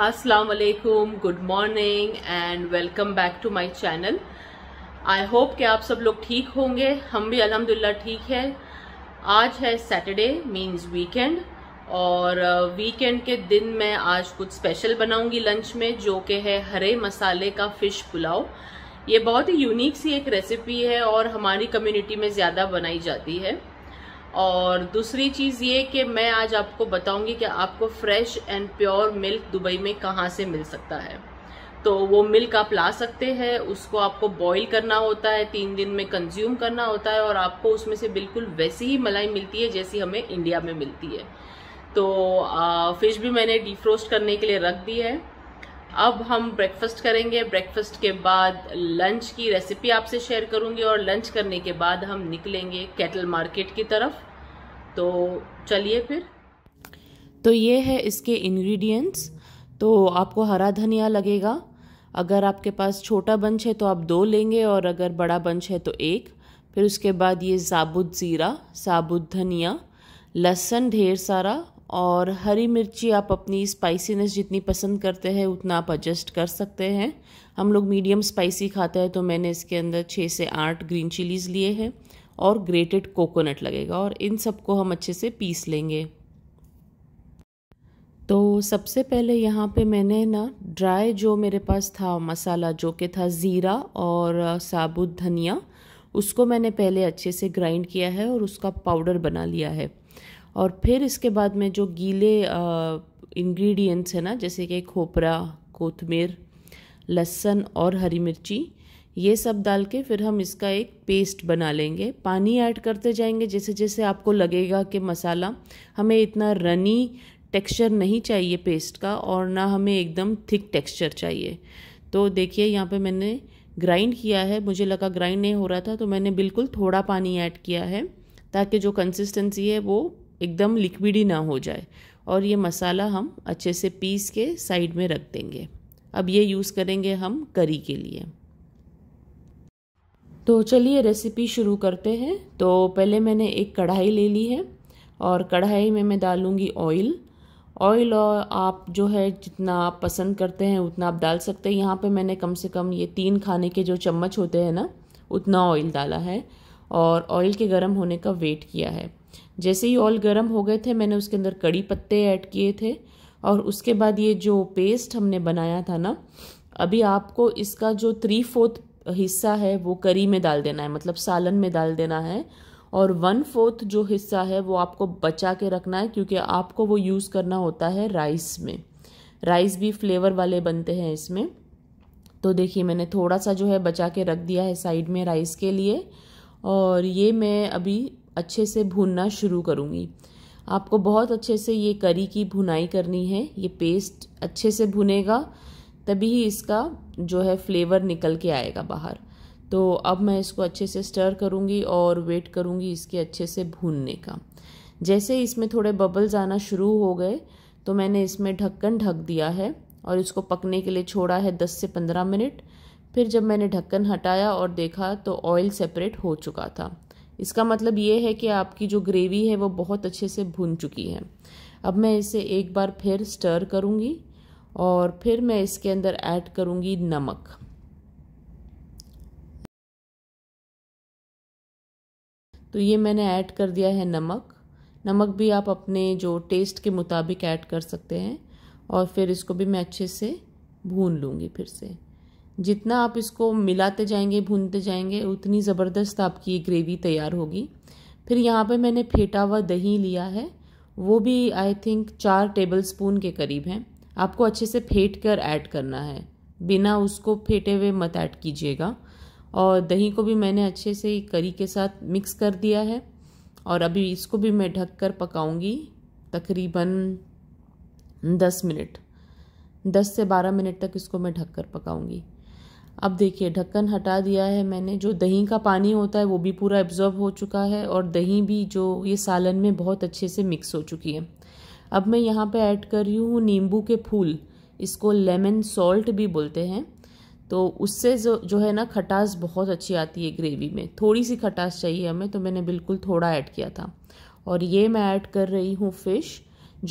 असलकुम good morning and welcome back to my channel I hope कि आप सब लोग ठीक होंगे हम भी अलहमदिल्ला ठीक है आज है सैटरडे मीन्स वीकेंड और वीकेंड uh, के दिन मैं आज कुछ स्पेशल बनाऊंगी लंच में जो कि है हरे मसाले का फ़िश पुलाव ये बहुत ही यूनिक सी एक रेसिपी है और हमारी कम्युनिटी में ज़्यादा बनाई जाती है और दूसरी चीज़ ये कि मैं आज आपको बताऊंगी कि आपको fresh and pure milk Dubai में कहाँ से मिल सकता है तो वो मिल्क आप ला सकते हैं उसको आपको बॉईल करना होता है तीन दिन में कंज्यूम करना होता है और आपको उसमें से बिल्कुल वैसी ही मलाई मिलती है जैसी हमें इंडिया में मिलती है तो आ, फिश भी मैंने डिफ्रोस्ट करने के लिए रख दी है अब हम ब्रेकफास्ट करेंगे ब्रेकफास्ट के बाद लंच की रेसिपी आपसे शेयर करूंगी और लंच करने के बाद हम निकलेंगे कैटल मार्केट की तरफ तो चलिए फिर तो ये है इसके इंग्रेडिएंट्स तो आपको हरा धनिया लगेगा अगर आपके पास छोटा बंच है तो आप दो लेंगे और अगर बड़ा बंच है तो एक फिर उसके बाद ये साबुत ज़ीरा साबुत धनिया लहसन ढेर सारा और हरी मिर्ची आप अपनी स्पाइसीनेस जितनी पसंद करते हैं उतना आप एडजस्ट कर सकते हैं हम लोग मीडियम स्पाइसी खाते हैं तो मैंने इसके अंदर छः से आठ ग्रीन चिलीज़ लिए हैं और ग्रेटेड कोकोनट लगेगा और इन सबको हम अच्छे से पीस लेंगे तो सबसे पहले यहाँ पे मैंने ना ड्राई जो मेरे पास था मसाला जो कि था ज़ीरा और साबुत धनिया उसको मैंने पहले अच्छे से ग्राइंड किया है और उसका पाउडर बना लिया है और फिर इसके बाद में जो गीले इंग्रेडिएंट्स है ना जैसे कि खोपरा कोथमीर लहसन और हरी मिर्ची ये सब डाल के फिर हम इसका एक पेस्ट बना लेंगे पानी ऐड करते जाएंगे जैसे जैसे आपको लगेगा कि मसाला हमें इतना रनी टेक्सचर नहीं चाहिए पेस्ट का और ना हमें एकदम थिक टेक्सचर चाहिए तो देखिए यहाँ पे मैंने ग्राइंड किया है मुझे लगा ग्राइंड नहीं हो रहा था तो मैंने बिल्कुल थोड़ा पानी ऐड किया है ताकि जो कंसिस्टेंसी है वो एकदम लिक्विड ही ना हो जाए और ये मसाला हम अच्छे से पीस के साइड में रख देंगे अब ये यूज़ करेंगे हम करी के लिए तो चलिए रेसिपी शुरू करते हैं तो पहले मैंने एक कढ़ाई ले ली है और कढ़ाई में मैं डालूँगी ऑयल ऑयल आप जो है जितना आप पसंद करते हैं उतना आप डाल सकते हैं यहाँ पे मैंने कम से कम ये तीन खाने के जो चम्मच होते हैं ना उतना ऑयल डाला है और ऑयल के गर्म होने का वेट किया है जैसे ही ऑल गर्म हो गए थे मैंने उसके अंदर कड़ी पत्ते ऐड किए थे और उसके बाद ये जो पेस्ट हमने बनाया था ना अभी आपको इसका जो थ्री फोर्थ हिस्सा है वो करी में डाल देना है मतलब सालन में डाल देना है और वन फोर्थ जो हिस्सा है वो आपको बचा के रखना है क्योंकि आपको वो यूज़ करना होता है राइस में राइस भी फ्लेवर वाले बनते हैं इसमें तो देखिए मैंने थोड़ा सा जो है बचा के रख दिया है साइड में राइस के लिए और ये मैं अभी अच्छे से भूनना शुरू करूँगी आपको बहुत अच्छे से ये करी की भुनाई करनी है ये पेस्ट अच्छे से भुनेगा तभी ही इसका जो है फ्लेवर निकल के आएगा बाहर तो अब मैं इसको अच्छे से स्टर करूँगी और वेट करूँगी इसके अच्छे से भूनने का जैसे इसमें थोड़े बबल्स आना शुरू हो गए तो मैंने इसमें ढक्कन ढक धक दिया है और इसको पकने के लिए छोड़ा है दस से पंद्रह मिनट फिर जब मैंने ढक्कन हटाया और देखा तो ऑयल सेपरेट हो चुका था इसका मतलब ये है कि आपकी जो ग्रेवी है वो बहुत अच्छे से भुन चुकी है अब मैं इसे एक बार फिर स्टर करूँगी और फिर मैं इसके अंदर ऐड करूँगी नमक तो ये मैंने ऐड कर दिया है नमक नमक भी आप अपने जो टेस्ट के मुताबिक ऐड कर सकते हैं और फिर इसको भी मैं अच्छे से भून लूँगी फिर से जितना आप इसको मिलाते जाएंगे भूनते जाएंगे उतनी ज़बरदस्त आपकी ग्रेवी तैयार होगी फिर यहाँ पे मैंने फेटा हुआ दही लिया है वो भी आई थिंक चार टेबल स्पून के करीब हैं आपको अच्छे से फेंट कर ऐड करना है बिना उसको फेंटे हुए मत ऐड कीजिएगा और दही को भी मैंने अच्छे से करी के साथ मिक्स कर दिया है और अभी इसको भी मैं ढक कर पकाऊँगी तकरीबन दस मिनट दस से बारह मिनट तक इसको मैं ढक कर पकाऊँगी अब देखिए ढक्कन हटा दिया है मैंने जो दही का पानी होता है वो भी पूरा एब्ज़ॉर्ब हो चुका है और दही भी जो ये सालन में बहुत अच्छे से मिक्स हो चुकी है अब मैं यहाँ पे ऐड कर रही हूँ नींबू के फूल इसको लेमन सॉल्ट भी बोलते हैं तो उससे जो जो है ना खटास बहुत अच्छी आती है ग्रेवी में थोड़ी सी खटास चाहिए हमें तो मैंने बिल्कुल थोड़ा ऐड किया था और ये मैं ऐड कर रही हूँ फ़िश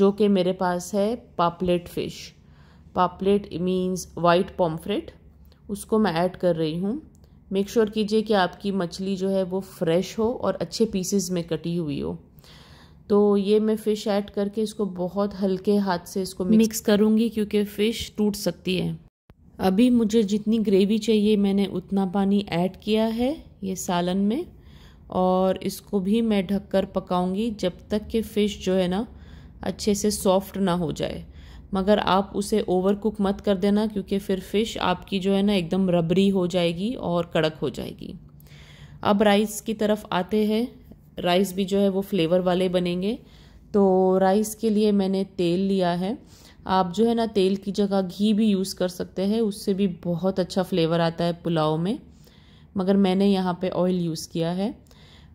जो कि मेरे पास है पापलेट फ़िश पापलेट मीन्स वाइट पॉम्फ्रेट उसको मैं ऐड कर रही हूँ मेक श्योर कीजिए कि आपकी मछली जो है वो फ्रेश हो और अच्छे पीसेस में कटी हुई हो तो ये मैं फ़िश ऐड करके इसको बहुत हल्के हाथ से इसको मिक्स करूँगी क्योंकि फ़िश टूट सकती है अभी मुझे जितनी ग्रेवी चाहिए मैंने उतना पानी ऐड किया है ये सालन में और इसको भी मैं ढककर पकाऊंगी जब तक कि फ़िश जो है ना अच्छे से सॉफ्ट ना हो जाए मगर आप उसे ओवर कुक मत कर देना क्योंकि फिर फ़िश आपकी जो है ना एकदम रबरी हो जाएगी और कड़क हो जाएगी अब राइस की तरफ आते हैं राइस भी जो है वो फ्लेवर वाले बनेंगे तो राइस के लिए मैंने तेल लिया है आप जो है ना तेल की जगह घी भी यूज़ कर सकते हैं उससे भी बहुत अच्छा फ्लेवर आता है पुलाव में मगर मैंने यहाँ पे ऑयल यूज़ किया है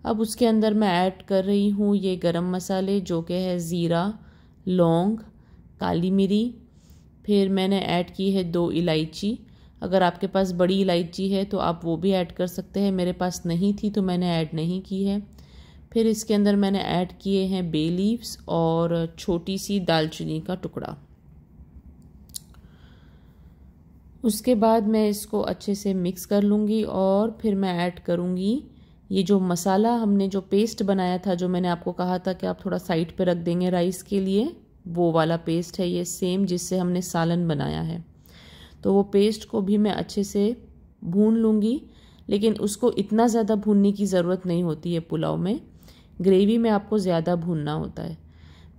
अब उसके अंदर मैं ऐड कर रही हूँ ये गरम मसाले जो कि है ज़ीरा लौंग काली मिरी फिर मैंने ऐड की है दो इलायची अगर आपके पास बड़ी इलायची है तो आप वो भी ऐड कर सकते हैं मेरे पास नहीं थी तो मैंने ऐड नहीं की है फिर इसके अंदर मैंने ऐड किए हैं बे लीव्स और छोटी सी दालचीनी का टुकड़ा उसके बाद मैं इसको अच्छे से मिक्स कर लूँगी और फिर मैं ऐड करूँगी ये जो मसाला हमने जो पेस्ट बनाया था जो मैंने आपको कहा था कि आप थोड़ा साइड पे रख देंगे राइस के लिए वो वाला पेस्ट है ये सेम जिससे हमने सालन बनाया है तो वो पेस्ट को भी मैं अच्छे से भून लूँगी लेकिन उसको इतना ज़्यादा भूनने की ज़रूरत नहीं होती है पुलाव में ग्रेवी में आपको ज़्यादा भूनना होता है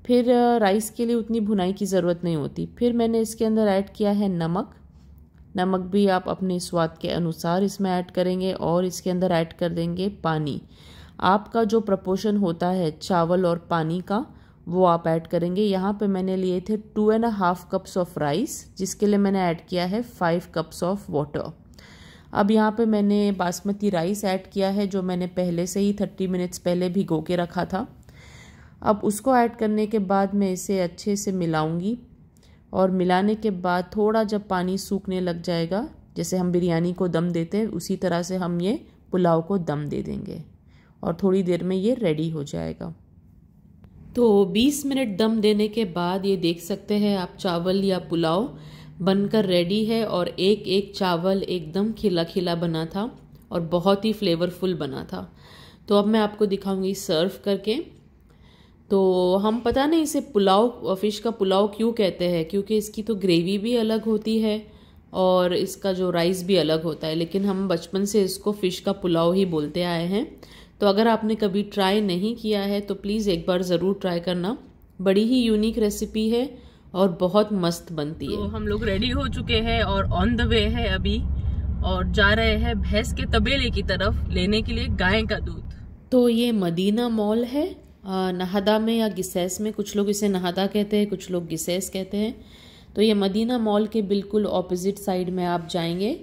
फिर राइस के लिए उतनी भुनाई की ज़रूरत नहीं होती फिर मैंने इसके अंदर ऐड किया है नमक नमक भी आप अपने स्वाद के अनुसार इसमें ऐड करेंगे और इसके अंदर ऐड कर देंगे पानी आपका जो प्रपोशन होता है चावल और पानी का वो आप ऐड करेंगे यहाँ पे मैंने लिए थे two and half cups of rice जिसके लिए मैंने ऐड किया है फाइव कप्स ऑफ वाटर अब यहाँ पे मैंने बासमती राइस ऐड किया है जो मैंने पहले से ही थर्टी मिनट्स पहले भिगो के रखा था अब उसको ऐड करने के बाद मैं इसे अच्छे से मिलाऊंगी और मिलाने के बाद थोड़ा जब पानी सूखने लग जाएगा जैसे हम बिरयानी को दम देते हैं उसी तरह से हम ये पुलाव को दम दे देंगे और थोड़ी देर में ये रेडी हो जाएगा तो 20 मिनट दम देने के बाद ये देख सकते हैं आप चावल या पुलाव बनकर रेडी है और एक एक चावल एकदम खिला खिला बना था और बहुत ही फ्लेवरफुल बना था तो अब मैं आपको दिखाऊंगी सर्व करके तो हम पता नहीं इसे पुलाव फ़िश का पुलाव क्यों कहते हैं क्योंकि इसकी तो ग्रेवी भी अलग होती है और इसका जो राइस भी अलग होता है लेकिन हम बचपन से इसको फ़िश का पुलाव ही बोलते आए हैं तो अगर आपने कभी ट्राई नहीं किया है तो प्लीज़ एक बार ज़रूर ट्राई करना बड़ी ही यूनिक रेसिपी है और बहुत मस्त बनती है तो हम लोग रेडी हो चुके हैं और ऑन द वे है अभी और जा रहे हैं भैंस के तबेले की तरफ लेने के लिए गाय का दूध तो ये मदीना मॉल है नहदा में या गिसैस में कुछ लोग इसे नहदा कहते हैं कुछ लोग गिसैस कहते हैं तो ये मदीना मॉल के बिल्कुल ऑपोजिट साइड में आप जाएंगे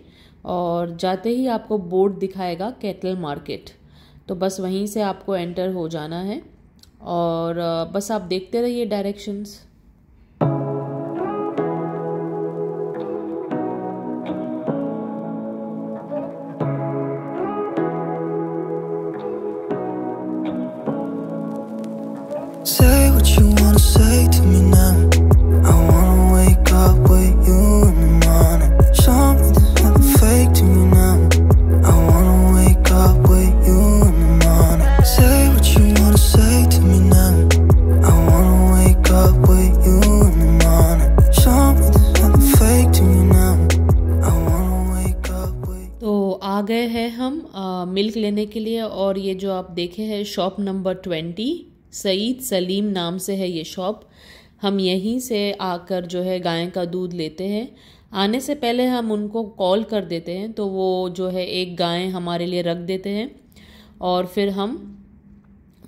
और जाते ही आपको बोर्ड दिखाएगा कैटल मार्केट तो बस वहीं से आपको एंटर हो जाना है और बस आप देखते रहिए डायरेक्शंस करने के लिए और ये जो आप देखे हैं shop number twenty Saeed Salim नाम से है ये शॉप हम यहीं से आकर जो है गाय का दूध लेते हैं आने से पहले हम उनको कॉल कर देते हैं तो वो जो है एक गाय हमारे लिए रख देते हैं और फिर हम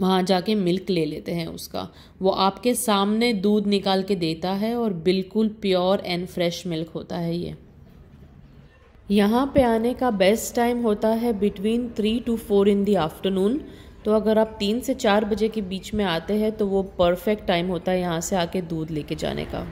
वहाँ जाके मिल्क ले लेते हैं उसका वो आपके सामने दूध निकाल के देता है और बिल्कुल प्योर एंड फ्रेश मिल्क होता है ये यहाँ पे आने का बेस्ट टाइम होता है between three to four in the afternoon तो अगर आप तीन से चार बजे के बीच में आते हैं तो वो परफेक्ट टाइम होता है यहाँ से आके दूध लेके जाने का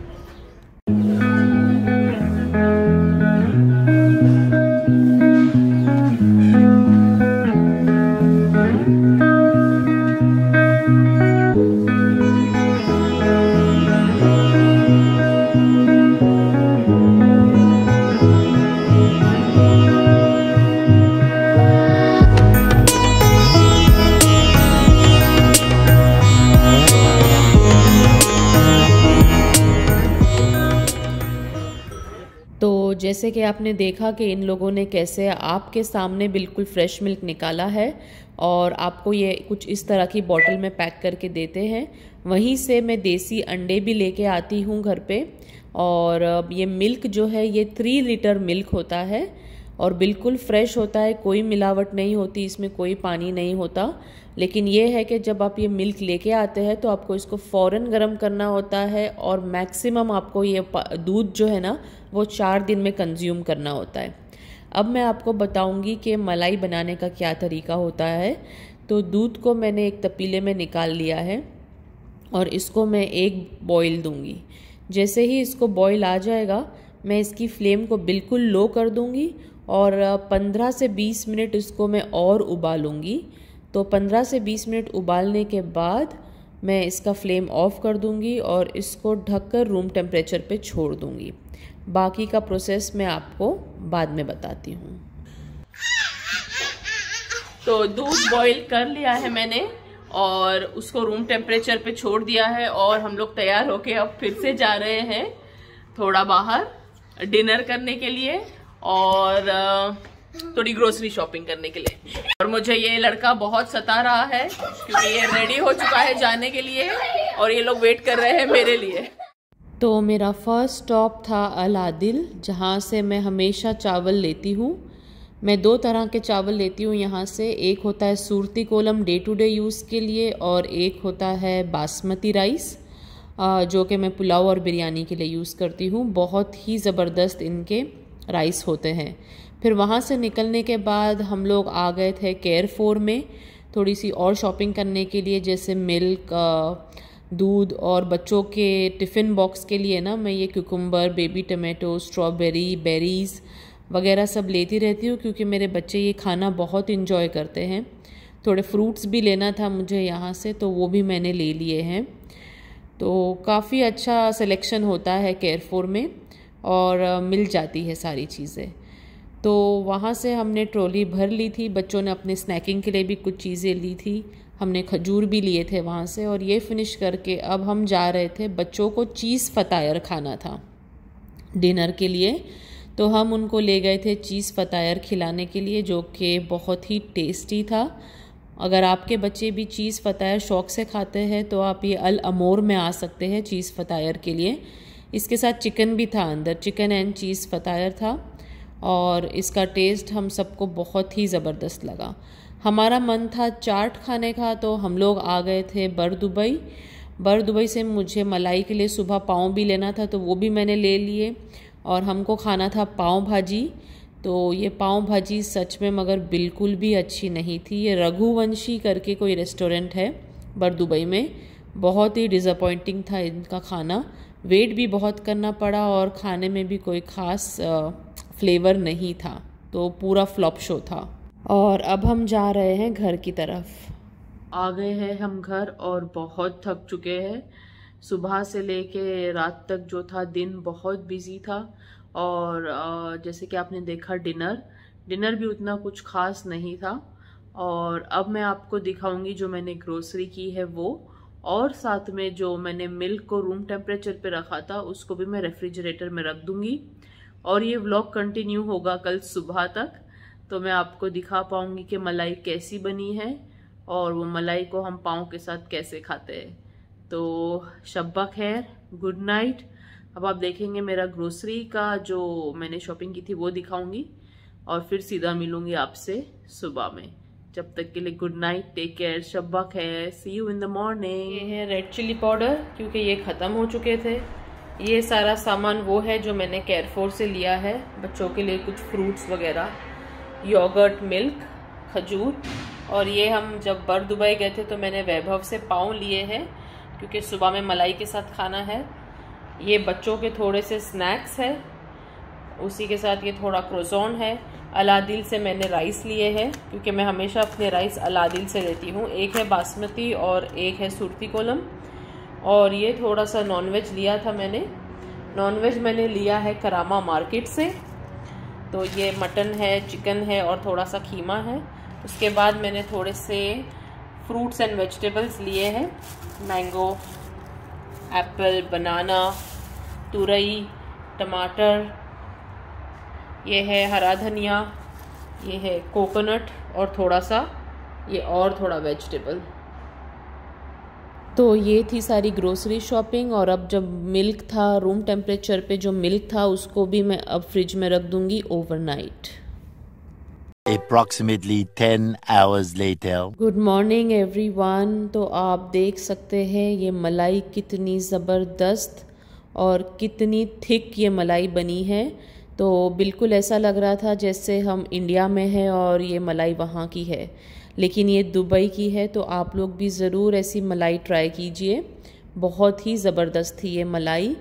कि आपने देखा कि इन लोगों ने कैसे आपके सामने बिल्कुल फ्रेश मिल्क निकाला है और आपको ये कुछ इस तरह की बॉटल में पैक करके देते हैं वहीं से मैं देसी अंडे भी लेके आती हूँ घर पे और ये मिल्क जो है ये थ्री लीटर मिल्क होता है और बिल्कुल फ्रेश होता है कोई मिलावट नहीं होती इसमें कोई पानी नहीं होता लेकिन ये है कि जब आप ये मिल्क लेके आते हैं तो आपको इसको फ़ौर गर्म करना होता है और मैक्सिमम आपको ये दूध जो है ना वो चार दिन में कंज्यूम करना होता है अब मैं आपको बताऊंगी कि मलाई बनाने का क्या तरीका होता है तो दूध को मैंने एक तपीले में निकाल लिया है और इसको मैं एक बॉयल दूँगी जैसे ही इसको बॉयल आ जाएगा मैं इसकी फ्लेम को बिल्कुल लो कर दूँगी और पंद्रह से बीस मिनट इसको मैं और उबालूंगी तो 15 से 20 मिनट उबालने के बाद मैं इसका फ्लेम ऑफ कर दूंगी और इसको ढककर रूम टेम्परेचर पे छोड़ दूंगी बाकी का प्रोसेस मैं आपको बाद में बताती हूँ तो दूध बॉईल कर लिया है मैंने और उसको रूम टेम्परेचर पे छोड़ दिया है और हम लोग तैयार होके अब फिर से जा रहे हैं थोड़ा बाहर डिनर करने के लिए और थोड़ी ग्रोसरी शॉपिंग करने के लिए और मुझे ये लड़का बहुत सता रहा है क्योंकि ये रेडी हो चुका है जाने के लिए और ये लोग वेट कर रहे हैं मेरे लिए तो मेरा फर्स्ट स्टॉप था अलादिल जहाँ से मैं हमेशा चावल लेती हूँ मैं दो तरह के चावल लेती हूँ यहाँ से एक होता है Surti Kolam day to day use के लिए और एक होता है बासमती राइस जो कि मैं पुलाव और बिरयानी के लिए यूज़ करती हूँ बहुत ही ज़बरदस्त इनके राइस होते हैं फिर वहाँ से निकलने के बाद हम लोग आ गए थे केयर फोर में थोड़ी सी और शॉपिंग करने के लिए जैसे मिल्क दूध और बच्चों के टिफ़िन बॉक्स के लिए ना मैं ये cucumber baby tomato strawberry berries वगैरह सब लेती रहती हूँ क्योंकि मेरे बच्चे ये खाना बहुत इन्जॉय करते हैं थोड़े फ्रूट्स भी लेना था मुझे यहाँ से तो वो भी मैंने ले लिए हैं तो काफ़ी अच्छा सिलेक्शन होता है केयरफोर में और मिल जाती है सारी चीज़ें तो वहाँ से हमने ट्रॉली भर ली थी बच्चों ने अपने स्नैकिंग के लिए भी कुछ चीज़ें ली थी हमने खजूर भी लिए थे वहाँ से और ये फिनिश करके अब हम जा रहे थे बच्चों को चीज़ फतायर खाना था डिनर के लिए तो हम उनको ले गए थे चीज़ फतायर खिलाने के लिए जो कि बहुत ही टेस्टी था अगर आपके बच्चे भी चीज़ फतायर शौक़ से खाते हैं तो आप ये अल अमोर में आ सकते हैं चीज़ फतायर के लिए इसके साथ चिकन भी था अंदर चिकन एंड चीज़ फतायर था और इसका टेस्ट हम सबको बहुत ही ज़बरदस्त लगा हमारा मन था चाट खाने का तो हम लोग आ गए थे बर दुबई बर दुबई से मुझे मलाई के लिए सुबह पाव भी लेना था तो वो भी मैंने ले लिए और हमको खाना था पाव भाजी तो ये पाव भाजी सच में मगर बिल्कुल भी अच्छी नहीं थी ये रघुवंशी करके कोई रेस्टोरेंट है बर दुबई में बहुत ही डिसअपॉइंटिंग था इनका खाना वेट भी बहुत करना पड़ा और खाने में भी कोई ख़ास फ्लेवर नहीं था तो पूरा फ्लॉप शो था और अब हम जा रहे हैं घर की तरफ आ गए हैं हम घर और बहुत थक चुके हैं सुबह से लेके रात तक जो था दिन बहुत बिजी था और जैसे कि आपने देखा डिनर डिनर भी उतना कुछ खास नहीं था और अब मैं आपको दिखाऊंगी जो मैंने ग्रोसरी की है वो और साथ में जो मैंने मिल्क को रूम टेम्परेचर पे रखा था उसको भी मैं रेफ्रिजरेटर में रख दूँगी और ये व्लॉग कंटिन्यू होगा कल सुबह तक तो मैं आपको दिखा पाऊंगी कि मलाई कैसी बनी है और वो मलाई को हम पाँव के साथ कैसे खाते हैं तो शब्बा खैर गुड नाइट अब आप देखेंगे मेरा ग्रोसरी का जो मैंने शॉपिंग की थी वो दिखाऊंगी और फिर सीधा मिलूंगी आपसे सुबह में जब तक के लिए गुड नाइट टेक केयर शब्बक है see you in the morning ये है रेड चिली पाउडर क्योंकि ये ख़त्म हो चुके थे ये सारा सामान वो है जो मैंने केयरफोर से लिया है बच्चों के लिए कुछ फ्रूट्स वगैरह योगर्ट मिल्क खजूर और ये हम जब बर दुबई गए थे तो मैंने वैभव से पाँव लिए हैं क्योंकि सुबह में मलाई के साथ खाना है ये बच्चों के थोड़े से स्नैक्स है उसी के साथ ये थोड़ा क्रोजोन है अलादिल से मैंने राइस लिए हैं क्योंकि मैं हमेशा अपने राइस अलादिल से लेती हूँ एक है बासमती और एक है सूरती कोलम और ये थोड़ा सा नॉनवेज लिया था मैंने नॉनवेज मैंने लिया है करामा मार्केट से तो ये मटन है चिकन है और थोड़ा सा खीमा है उसके बाद मैंने थोड़े से फ्रूट्स एंड वेजिटेबल्स लिए हैं मैंगो एप्पल बनाना तुरई टमाटर ये है हरा धनिया ये है कोकोनट और थोड़ा सा ये और थोड़ा वेजिटेबल तो ये थी सारी ग्रोसरी शॉपिंग और अब जब मिल्क था रूम टेम्परेचर पे जो मिल्क था उसको भी मैं अब फ्रिज में रख दूंगी overnight Approximately 10 hours later. Good morning everyone. तो आप देख सकते हैं ये मलाई कितनी ज़बरदस्त और कितनी थिक ये मलाई बनी है तो बिल्कुल ऐसा लग रहा था जैसे हम इंडिया में हैं और ये मलाई वहाँ की है लेकिन ये दुबई की है तो आप लोग भी ज़रूर ऐसी मलाई ट्राई कीजिए बहुत ही ज़बरदस्त थी ये मलाई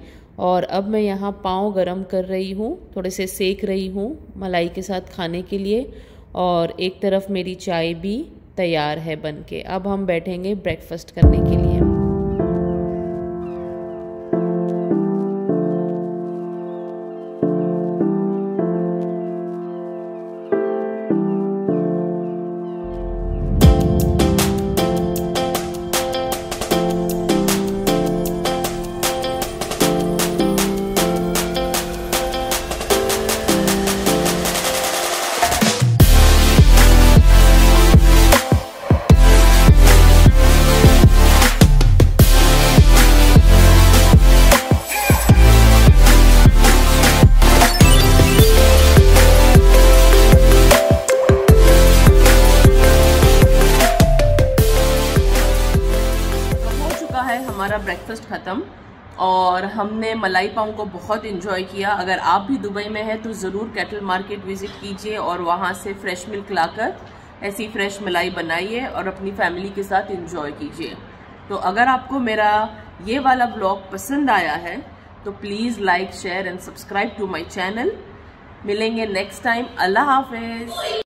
और अब मैं यहाँ पाँव गरम कर रही हूँ थोड़े से सेक रही हूँ मलाई के साथ खाने के लिए और एक तरफ मेरी चाय भी तैयार है बनके अब हम बैठेंगे ब्रेकफास्ट करने के लिए हमारा ब्रेकफास्ट ख़त्म और हमने मलाई पाव को बहुत इन्जॉय किया अगर आप भी दुबई में हैं तो ज़रूर कैटल मार्केट विज़िट कीजिए और वहाँ से फ्रेश मिल्क लाकर ऐसी फ्रेश मलाई बनाइए और अपनी फैमिली के साथ इन्जॉय कीजिए तो अगर आपको मेरा ये वाला ब्लॉग पसंद आया है तो please like share and subscribe to my channel मिलेंगे नेक्स्ट टाइम अल्लाह हाफिज़